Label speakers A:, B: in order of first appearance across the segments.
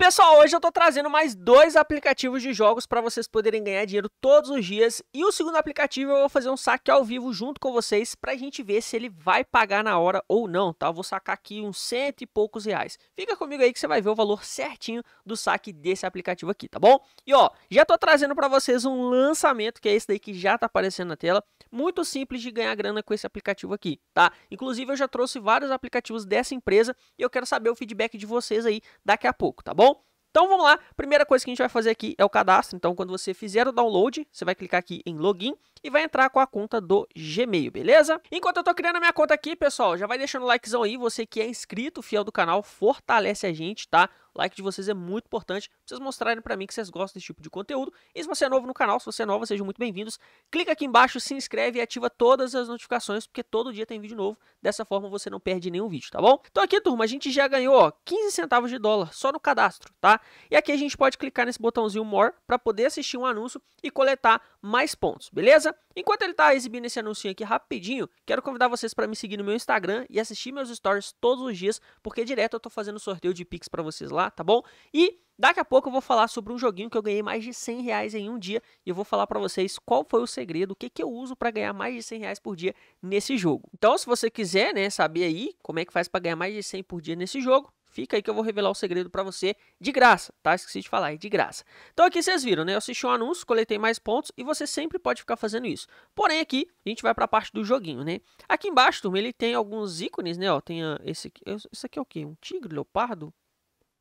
A: Pessoal, hoje eu estou trazendo mais dois aplicativos de jogos para vocês poderem ganhar dinheiro todos os dias. E o segundo aplicativo eu vou fazer um saque ao vivo junto com vocês para a gente ver se ele vai pagar na hora ou não, tá? Eu vou sacar aqui uns cento e poucos reais. Fica comigo aí que você vai ver o valor certinho do saque desse aplicativo aqui, tá bom? E ó, já estou trazendo para vocês um lançamento que é esse daí que já está aparecendo na tela muito simples de ganhar grana com esse aplicativo aqui, tá? Inclusive eu já trouxe vários aplicativos dessa empresa e eu quero saber o feedback de vocês aí daqui a pouco, tá bom? Então vamos lá, primeira coisa que a gente vai fazer aqui é o cadastro. Então quando você fizer o download, você vai clicar aqui em login e vai entrar com a conta do Gmail, beleza? Enquanto eu tô criando a minha conta aqui, pessoal, já vai deixando o likezão aí, você que é inscrito, fiel do canal, fortalece a gente, tá? like de vocês é muito importante pra vocês mostrarem para mim que vocês gostam desse tipo de conteúdo. E se você é novo no canal, se você é nova, sejam muito bem-vindos. Clica aqui embaixo, se inscreve e ativa todas as notificações, porque todo dia tem vídeo novo. Dessa forma você não perde nenhum vídeo, tá bom? Então aqui, turma, a gente já ganhou ó, 15 centavos de dólar só no cadastro, tá? E aqui a gente pode clicar nesse botãozinho More para poder assistir um anúncio e coletar mais pontos, beleza? Enquanto ele tá exibindo esse anúncio aqui rapidinho, quero convidar vocês para me seguir no meu Instagram e assistir meus stories todos os dias, porque direto eu tô fazendo sorteio de Pix para vocês lá tá bom? E daqui a pouco eu vou falar sobre um joguinho que eu ganhei mais de 100 reais em um dia e eu vou falar para vocês qual foi o segredo, o que, que eu uso para ganhar mais de 100 reais por dia nesse jogo. Então, se você quiser né, saber aí como é que faz para ganhar mais de 100 por dia nesse jogo, Fica aí que eu vou revelar o segredo para você de graça, tá? Esqueci de falar, é de graça. Então aqui vocês viram, né? Eu assisti um anúncio, coletei mais pontos e você sempre pode ficar fazendo isso. Porém aqui, a gente vai para a parte do joguinho, né? Aqui embaixo, turma, ele tem alguns ícones, né? Ó, tem ah, esse aqui, esse aqui é o quê? Um tigre, leopardo?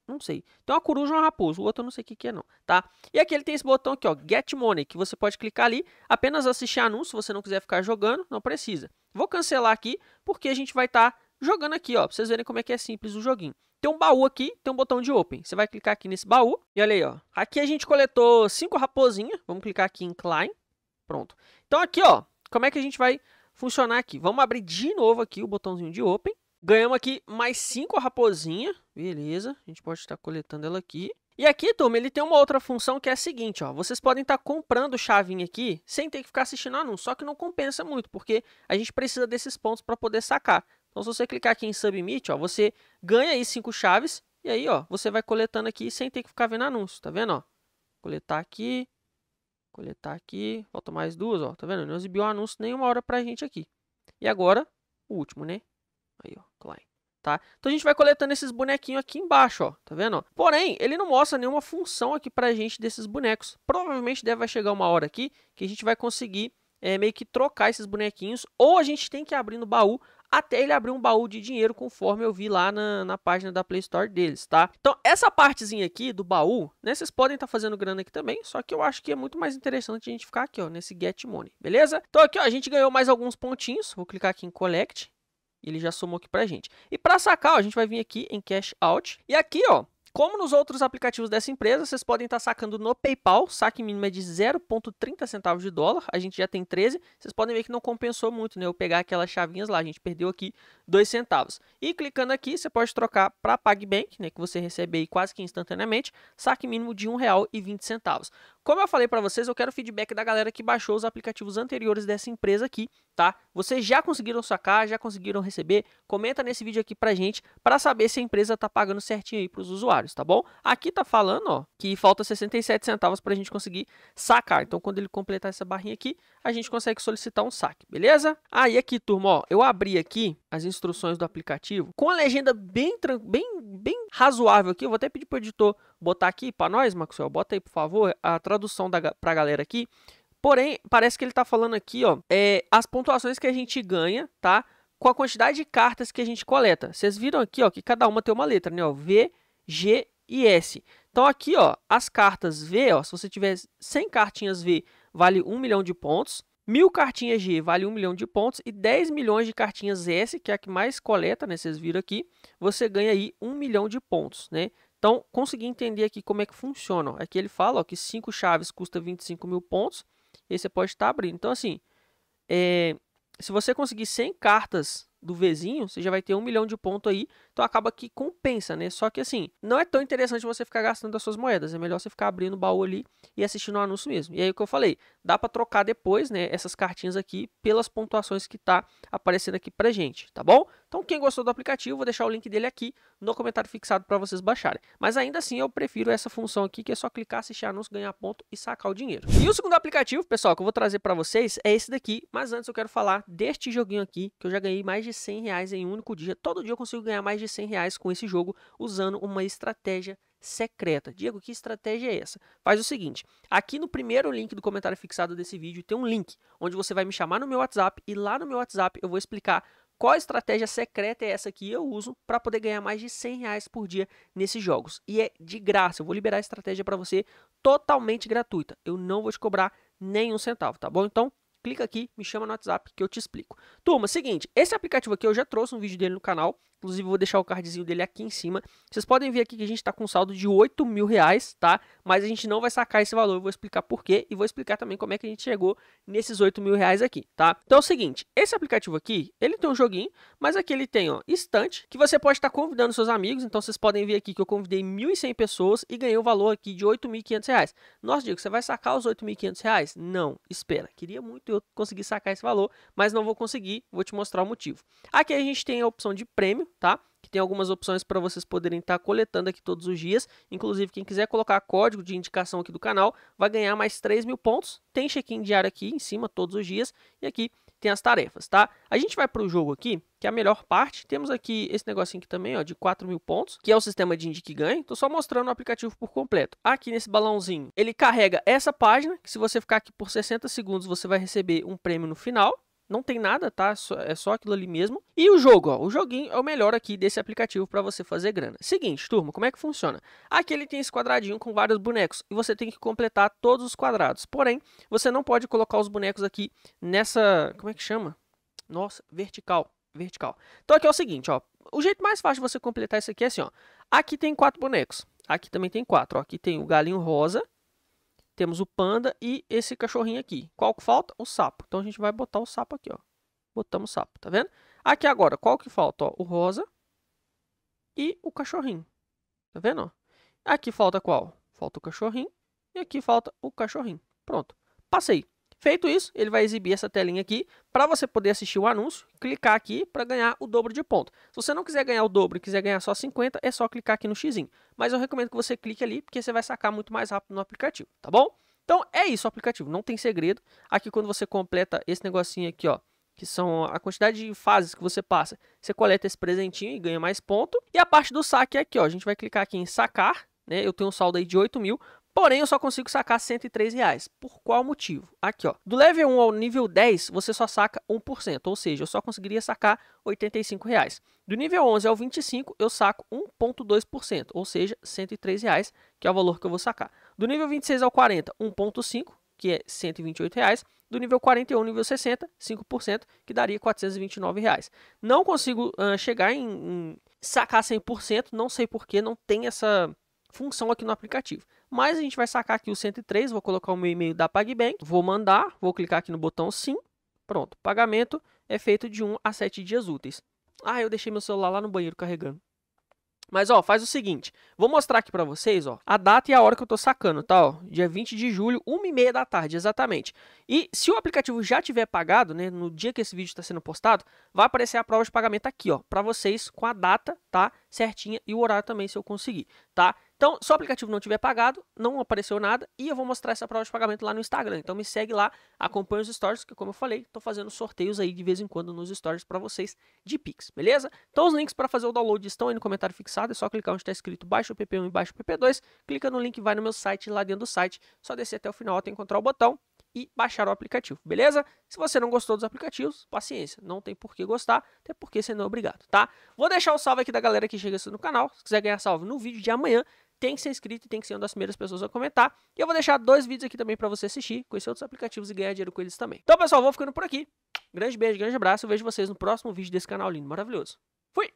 A: Não sei. Tem uma coruja ou uma raposa. O outro eu não sei o que, que é, não. Tá? E aqui ele tem esse botão aqui, ó. Get Money, que você pode clicar ali. Apenas assistir anúncio, se você não quiser ficar jogando, não precisa. Vou cancelar aqui, porque a gente vai estar tá jogando aqui, ó. Pra vocês verem como é que é simples o joguinho. Tem um baú aqui, tem um botão de Open. Você vai clicar aqui nesse baú. E olha aí, ó. Aqui a gente coletou cinco raposinhas. Vamos clicar aqui em Climb. Pronto. Então aqui, ó. Como é que a gente vai funcionar aqui? Vamos abrir de novo aqui o botãozinho de Open. Ganhamos aqui mais cinco raposinhas. Beleza, a gente pode estar coletando ela aqui. E aqui, turma, ele tem uma outra função que é a seguinte, ó. Vocês podem estar comprando chavinha aqui sem ter que ficar assistindo anúncio, só que não compensa muito, porque a gente precisa desses pontos para poder sacar. Então, se você clicar aqui em Submit, ó, você ganha aí cinco chaves e aí, ó, você vai coletando aqui sem ter que ficar vendo anúncio, tá vendo, ó? Coletar aqui, coletar aqui, falta mais duas, ó, tá vendo? Não exibiu anúncio nenhuma hora pra gente aqui. E agora, o último, né? Aí, ó, client. Tá? Então a gente vai coletando esses bonequinhos aqui embaixo, ó, tá vendo? Porém, ele não mostra nenhuma função aqui pra gente desses bonecos. Provavelmente deve chegar uma hora aqui que a gente vai conseguir é, meio que trocar esses bonequinhos, ou a gente tem que abrir no baú até ele abrir um baú de dinheiro, conforme eu vi lá na, na página da Play Store deles, tá? Então, essa partezinha aqui do baú, né, vocês podem estar tá fazendo grana aqui também, só que eu acho que é muito mais interessante a gente ficar aqui, ó, nesse Get Money, beleza? Então, aqui, ó, a gente ganhou mais alguns pontinhos, vou clicar aqui em Collect, ele já somou aqui para a gente. E para sacar, ó, a gente vai vir aqui em Cash Out. E aqui, ó, como nos outros aplicativos dessa empresa, vocês podem estar tá sacando no PayPal, saque mínimo é de 0,30 centavos de dólar, a gente já tem 13, vocês podem ver que não compensou muito, né? Eu pegar aquelas chavinhas lá, a gente perdeu aqui 2 centavos. E clicando aqui, você pode trocar para PagBank, né, que você recebe aí quase que instantaneamente, saque mínimo de R$ 1,20. Como eu falei para vocês, eu quero feedback da galera que baixou os aplicativos anteriores dessa empresa aqui, tá? Vocês já conseguiram sacar, já conseguiram receber? Comenta nesse vídeo aqui pra gente para saber se a empresa tá pagando certinho aí pros usuários, tá bom? Aqui tá falando, ó, que falta 67 centavos pra gente conseguir sacar. Então, quando ele completar essa barrinha aqui, a gente consegue solicitar um saque, beleza? Aí ah, aqui, turma, ó, eu abri aqui as instruções do aplicativo com a legenda bem, bem, bem razoável aqui. Eu vou até pedir para o editor botar aqui para nós, Maxwell. Bota aí, por favor, a tradução para a galera aqui. Porém, parece que ele está falando aqui, ó, é, as pontuações que a gente ganha, tá? Com a quantidade de cartas que a gente coleta. Vocês viram aqui, ó, que cada uma tem uma letra, né? Ó, v, G e S. Então aqui, ó, as cartas V, ó, se você tiver 100 cartinhas V, vale 1 milhão de pontos. Mil cartinhas G vale um milhão de pontos e 10 milhões de cartinhas S, que é a que mais coleta, né? Vocês viram aqui, você ganha aí um milhão de pontos, né? Então, consegui entender aqui como é que funciona. Aqui ele fala ó, que 5 chaves custa 25 mil pontos. E você pode estar abrindo. Então, assim, é, se você conseguir 100 cartas do vizinho, você já vai ter um milhão de ponto aí. Então acaba que compensa, né? Só que assim, não é tão interessante você ficar gastando as suas moedas. É melhor você ficar abrindo o baú ali e assistindo o anúncio mesmo. E aí o que eu falei, dá para trocar depois, né? Essas cartinhas aqui pelas pontuações que tá aparecendo aqui pra gente, tá bom? Então quem gostou do aplicativo, vou deixar o link dele aqui no comentário fixado para vocês baixarem. Mas ainda assim eu prefiro essa função aqui que é só clicar, assistir anúncio, ganhar ponto e sacar o dinheiro. E o segundo aplicativo, pessoal, que eu vou trazer para vocês é esse daqui. Mas antes eu quero falar deste joguinho aqui que eu já ganhei mais de 100 reais em um único dia. Todo dia eu consigo ganhar mais de 100 reais com esse jogo usando uma estratégia secreta. Diego, que estratégia é essa? Faz o seguinte: aqui no primeiro link do comentário fixado desse vídeo tem um link onde você vai me chamar no meu WhatsApp e lá no meu WhatsApp eu vou explicar qual estratégia secreta é essa que eu uso para poder ganhar mais de 100 reais por dia nesses jogos. E é de graça, eu vou liberar a estratégia para você totalmente gratuita. Eu não vou te cobrar nenhum centavo, tá bom? Então clica aqui, me chama no WhatsApp que eu te explico. Turma, seguinte, esse aplicativo aqui eu já trouxe um vídeo dele no canal, Inclusive, vou deixar o cardzinho dele aqui em cima. Vocês podem ver aqui que a gente está com um saldo de 8 mil reais, tá? Mas a gente não vai sacar esse valor, eu vou explicar por quê e vou explicar também como é que a gente chegou nesses 8 mil reais aqui, tá? Então é o seguinte, esse aplicativo aqui, ele tem um joguinho, mas aqui ele tem, ó, estante, que você pode estar tá convidando seus amigos. Então vocês podem ver aqui que eu convidei 1.100 pessoas e ganhei o um valor aqui de 8.500 reais. Nossa, Diego, você vai sacar os 8.500 reais? Não, espera. Queria muito eu conseguir sacar esse valor, mas não vou conseguir, vou te mostrar o motivo. Aqui a gente tem a opção de prêmio, tá? Que tem algumas opções para vocês poderem estar tá coletando aqui todos os dias. Inclusive, quem quiser colocar código de indicação aqui do canal, vai ganhar mais 3 mil pontos. Tem check-in diário aqui em cima, todos os dias. E aqui tem as tarefas, tá? A gente vai para o jogo aqui, que é a melhor parte. Temos aqui esse negocinho aqui também, ó, de 4 mil pontos, que é o sistema de indique ganho. Tô só mostrando o aplicativo por completo. Aqui nesse balãozinho, ele carrega essa página, que se você ficar aqui por 60 segundos, você vai receber um prêmio no final. Não tem nada, tá? É só aquilo ali mesmo. E o jogo, ó. O joguinho é o melhor aqui desse aplicativo para você fazer grana. Seguinte, turma, como é que funciona? Aqui ele tem esse quadradinho com vários bonecos e você tem que completar todos os quadrados. Porém, você não pode colocar os bonecos aqui nessa... Como é que chama? Nossa, vertical. Vertical. Então aqui é o seguinte, ó. O jeito mais fácil de você completar isso aqui é assim, ó. Aqui tem quatro bonecos. Aqui também tem quatro, ó. Aqui tem o galinho rosa, temos o panda e esse cachorrinho aqui. Qual que falta? O sapo. Então a gente vai botar o sapo aqui, ó. Botamos o sapo, tá vendo? Aqui agora, qual que falta? Ó, o rosa e o cachorrinho. Tá vendo? Ó? Aqui falta qual? Falta o cachorrinho e aqui falta o cachorrinho. Pronto. Passei. Feito isso, ele vai exibir essa telinha aqui para você poder assistir o anúncio, clicar aqui para ganhar o dobro de ponto. Se você não quiser ganhar o dobro e quiser ganhar só 50, é só clicar aqui no X. Mas eu recomendo que você clique ali, porque você vai sacar muito mais rápido no aplicativo, tá bom? Então é isso o aplicativo, não tem segredo. Aqui quando você completa esse negocinho aqui, ó, que são a quantidade de fases que você passa, você coleta esse presentinho e ganha mais ponto. E a parte do saque é aqui, ó, a gente vai clicar aqui em sacar, né? Eu tenho um saldo aí de 8 mil, Porém, eu só consigo sacar 103 reais. Por qual motivo? Aqui, ó. Do level 1 ao nível 10, você só saca 1%, ou seja, eu só conseguiria sacar 85 reais. Do nível 11 ao 25, eu saco 1,2%, ou seja, 103 reais, que é o valor que eu vou sacar. Do nível 26 ao 40, 1,5%, que é 128 reais. Do nível 41 ao nível 60, 5%, que daria 429 reais. Não consigo uh, chegar em, em sacar 100%, não sei porquê, não tem essa função aqui no aplicativo. Mas a gente vai sacar aqui o 103, vou colocar o meu e-mail da PagBank, vou mandar, vou clicar aqui no botão sim, pronto. Pagamento é feito de 1 a 7 dias úteis. Ah, eu deixei meu celular lá no banheiro carregando. Mas, ó, faz o seguinte, vou mostrar aqui para vocês, ó, a data e a hora que eu tô sacando, tá, ó, dia 20 de julho, 1h30 da tarde, exatamente. E se o aplicativo já tiver pagado, né, no dia que esse vídeo está sendo postado, vai aparecer a prova de pagamento aqui, ó, para vocês com a data, tá, certinha e o horário também, se eu conseguir, tá? Então, se o aplicativo não tiver pagado, não apareceu nada e eu vou mostrar essa prova de pagamento lá no Instagram. Então me segue lá, acompanha os stories, que como eu falei, estou fazendo sorteios aí de vez em quando nos stories para vocês de Pix, beleza? Então os links para fazer o download estão aí no comentário fixado, é só clicar onde está escrito baixo o PP1 e baixo o PP2, clica no link, vai no meu site, lá dentro do site, só descer até o final até encontrar o botão e baixar o aplicativo, beleza? Se você não gostou dos aplicativos, paciência, não tem por que gostar, até porque você não é obrigado, tá? Vou deixar o salve aqui da galera que chega no canal, se quiser ganhar salve no vídeo de amanhã, tem que ser inscrito e tem que ser uma das primeiras pessoas a comentar. E eu vou deixar dois vídeos aqui também para você assistir, conhecer outros aplicativos e ganhar dinheiro com eles também. Então, pessoal, vou ficando por aqui. Grande beijo, grande abraço. Eu vejo vocês no próximo vídeo desse canal lindo, maravilhoso. Fui!